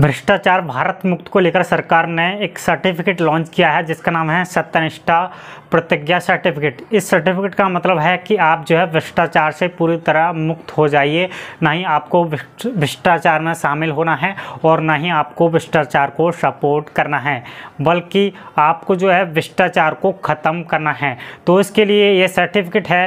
भ्रष्टाचार भारत मुक्त को लेकर सरकार ने एक सर्टिफिकेट लॉन्च किया है जिसका नाम है सत्यनिष्ठा प्रतिज्ञा सर्टिफिकेट इस सर्टिफिकेट का मतलब है कि आप जो है भ्रष्टाचार से पूरी तरह मुक्त हो जाइए ना ही आपको भ्रष्टाचार में शामिल होना है और ना ही आपको भ्रष्टाचार को सपोर्ट करना है बल्कि आपको जो है भ्रष्टाचार को ख़त्म करना है तो इसके लिए ये सर्टिफिकेट है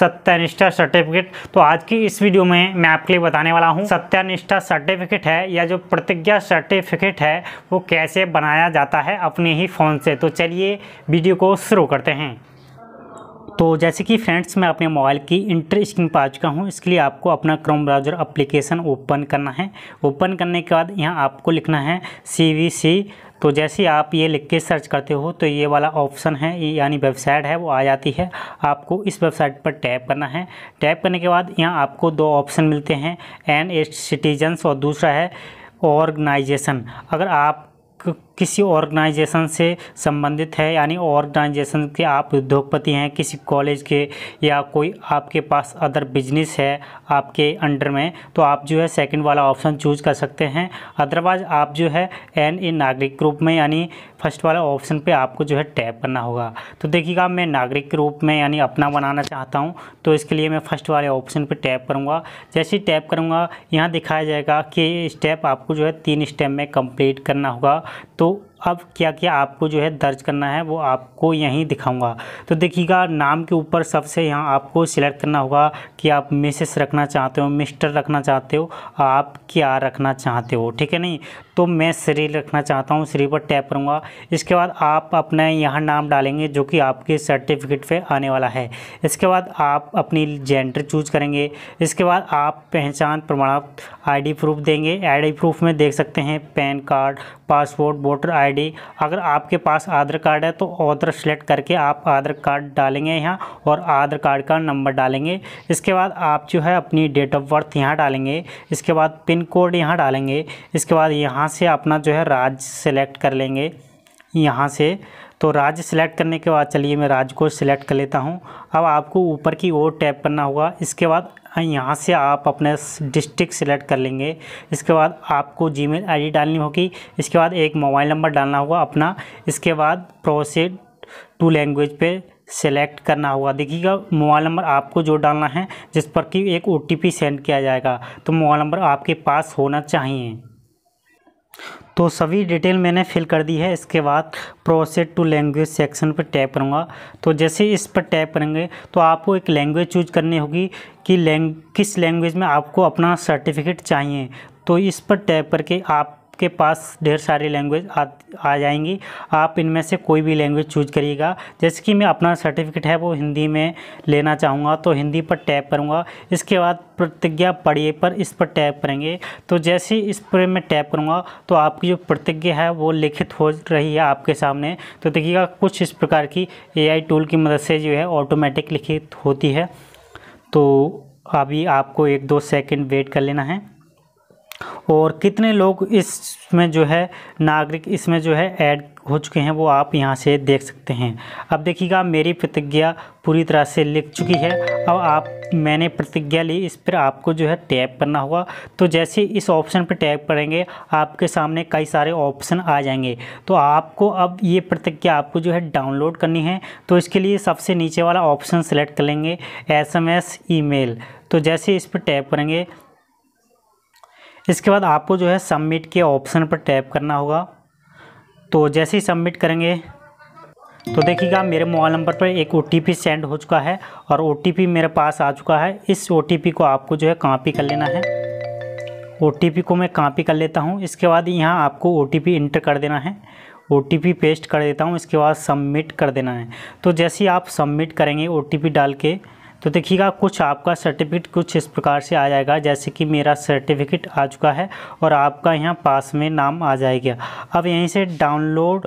सत्यनिष्ठा सर्टिफिकेट तो आज की इस वीडियो में मैं आपके लिए बताने वाला हूँ सत्यनिष्ठा सर्टिफिकेट है या जो प्रतिज्ञा का सर्टिफिकेट है वो कैसे बनाया जाता है अपने ही फ़ोन से तो चलिए वीडियो को शुरू करते हैं तो जैसे कि फ्रेंड्स मैं अपने मोबाइल की इंटर स्क्रीन पर आ चुका हूँ इसके लिए आपको अपना क्रोम ब्राउज़र एप्लीकेशन ओपन करना है ओपन करने के बाद यहाँ आपको लिखना है सी वी सी तो जैसे आप ये लिख के सर्च करते हो तो ये वाला ऑप्शन है यानी वेबसाइट है वो आ जाती है आपको इस वेबसाइट पर टैप करना है टैप करने के बाद यहाँ आपको दो ऑप्शन मिलते हैं एन एस्ट सिटीजन्स और दूसरा है ऑर्गेनाइजेशन अगर आप किसी ऑर्गेनाइजेशन से संबंधित है यानी ऑर्गेनाइजेशन के आप उद्योगपति हैं किसी कॉलेज के या कोई आपके पास अदर बिजनेस है आपके अंडर में तो आप जो है सेकंड वाला ऑप्शन चूज कर सकते हैं अदरवाइज आप जो है एन ए नागरिक ग्रुप में यानी फर्स्ट वाला ऑप्शन पे आपको जो है टैप करना होगा तो देखिएगा मैं नागरिक रूप में यानी अपना बनाना चाहता हूँ तो इसके लिए मैं फर्स्ट वाले ऑप्शन पे टैप करूँगा जैसे ही टैप करूँगा यहाँ दिखाया जाएगा कि स्टेप आपको जो है तीन स्टेप में कंप्लीट करना होगा tôt अब क्या क्या आपको जो है दर्ज करना है वो आपको यहीं दिखाऊंगा तो देखिएगा नाम के ऊपर सबसे यहाँ आपको सिलेक्ट करना होगा कि आप मिसेस रखना चाहते हो मिस्टर रखना चाहते हो आप क्या रखना चाहते हो ठीक है नहीं तो मैं श्री रखना चाहता हूँ श्री पर टैप करूँगा इसके बाद आप अपने यहाँ नाम डालेंगे जो कि आपके सर्टिफिकेट पर आने वाला है इसके बाद आप अपनी जेंडर चूज करेंगे इसके बाद आप पहचान प्रमाण आई प्रूफ देंगे आई प्रूफ में देख सकते हैं PAN card passport voter I ID अगर आपके पास आधार कार्ड है तो ऑर्डर सेलेक्ट करके आप आधार कार्ड डालेंगे यहाँ और आधार कार्ड का नंबर डालेंगे इसके बाद आप जो है अपनी डेट ऑफ बर्थ यहाँ डालेंगे इसके बाद पिन कोड यहाँ डालेंगे इसके बाद यहाँ से अपना जो है राज्य सेलेक्ट कर लेंगे यहाँ से तो राज्य सेलेक्ट करने के बाद चलिए मैं राज्य को सिलेक्ट कर लेता हूँ अब आपको ऊपर की ओर टैप करना होगा इसके बाद हाँ, यहाँ से आप अपने डिस्ट्रिक्ट सेलेक्ट कर लेंगे इसके बाद आपको जीमेल आईडी डालनी होगी इसके बाद एक मोबाइल नंबर डालना होगा अपना इसके बाद प्रोसीड टू लैंग्वेज पे सेलेक्ट करना होगा देखिएगा मोबाइल नंबर आपको जो डालना है जिस पर कि एक ओ सेंड किया जाएगा तो मोबाइल नंबर आपके पास होना चाहिए तो सभी डिटेल मैंने फिल कर दी है इसके बाद प्रोसेड टू लैंग्वेज सेक्शन पर टैप करूँगा तो जैसे इस पर टैप करेंगे तो आपको एक लैंग्वेज चूज करनी होगी कि लैंग किस लैंग्वेज में आपको अपना सर्टिफिकेट चाहिए तो इस पर टैप करके आप आपके पास ढेर सारी लैंग्वेज आ, आ जाएंगी आप इनमें से कोई भी लैंग्वेज चूज करिएगा जैसे कि मैं अपना सर्टिफिकेट है वो हिंदी में लेना चाहूँगा तो हिंदी पर टैप करूँगा इसके बाद प्रतिज्ञा पढ़िए पर इस पर टैप करेंगे तो जैसे ही इस पर मैं टैप करूँगा तो आपकी जो प्रतिज्ञा है वो लिखित हो रही है आपके सामने तो देखिएगा कुछ इस प्रकार की ए टूल की मदद से जो है ऑटोमेटिक लिखित होती है तो अभी आपको एक दो सेकंड वेट कर लेना है और कितने लोग इसमें जो है नागरिक इसमें जो है ऐड हो चुके हैं वो आप यहाँ से देख सकते हैं अब देखिएगा मेरी प्रतिज्ञा पूरी तरह से लिख चुकी है अब आप मैंने प्रतिज्ञा ली इस पर आपको जो है टैप करना होगा तो जैसे इस ऑप्शन पर टैप करेंगे आपके सामने कई सारे ऑप्शन आ जाएंगे तो आपको अब ये प्रतिज्ञा आपको जो है डाउनलोड करनी है तो इसके लिए सबसे नीचे वाला ऑप्शन सेलेक्ट कर लेंगे एस एम तो जैसे इस पर टैप करेंगे इसके बाद आपको जो है सबमिट के ऑप्शन पर टैप करना होगा तो जैसे ही सबमिट करेंगे तो देखिएगा मेरे मोबाइल नंबर पर एक ओ सेंड हो चुका है और ओ मेरे पास आ चुका है इस ओ को आपको जो है कॉपी कर लेना है ओ को मैं कॉपी कर लेता हूँ इसके बाद यहाँ आपको ओ इंटर कर देना है ओ पेस्ट कर देता हूँ इसके बाद सबमिट कर देना है तो जैसे ही आप सबमिट करेंगे ओ डाल के तो देखिएगा कुछ आपका सर्टिफिकेट कुछ इस प्रकार से आ जाएगा जैसे कि मेरा सर्टिफिकेट आ चुका है और आपका यहाँ पास में नाम आ जाएगा अब यहीं से डाउनलोड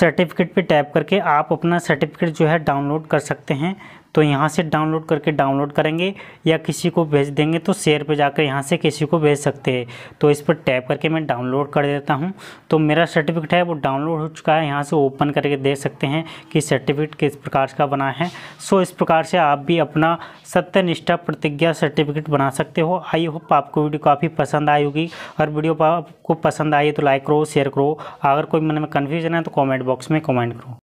सर्टिफिकेट पे टैप करके आप अपना सर्टिफिकेट जो है डाउनलोड कर सकते हैं तो यहाँ से डाउनलोड करके डाउनलोड करेंगे या किसी को भेज देंगे तो शेयर पे जाकर यहाँ से किसी को भेज सकते हैं तो इस पर टैप करके मैं डाउनलोड कर देता हूँ तो मेरा सर्टिफिकेट है वो डाउनलोड हो चुका है यहाँ से ओपन करके देख सकते हैं कि सर्टिफिकेट किस प्रकार का बना है सो इस प्रकार से आप भी अपना सत्यनिष्ठा प्रतिज्ञा सर्टिफिकेट बना सकते हो आई होप आपको वीडियो काफ़ी पसंद आई होगी और वीडियो आपको पसंद आई तो लाइक करो शेयर करो अगर कोई मन में कन्फ्यूजन है तो कॉमेंट बॉक्स में कॉमेंट करो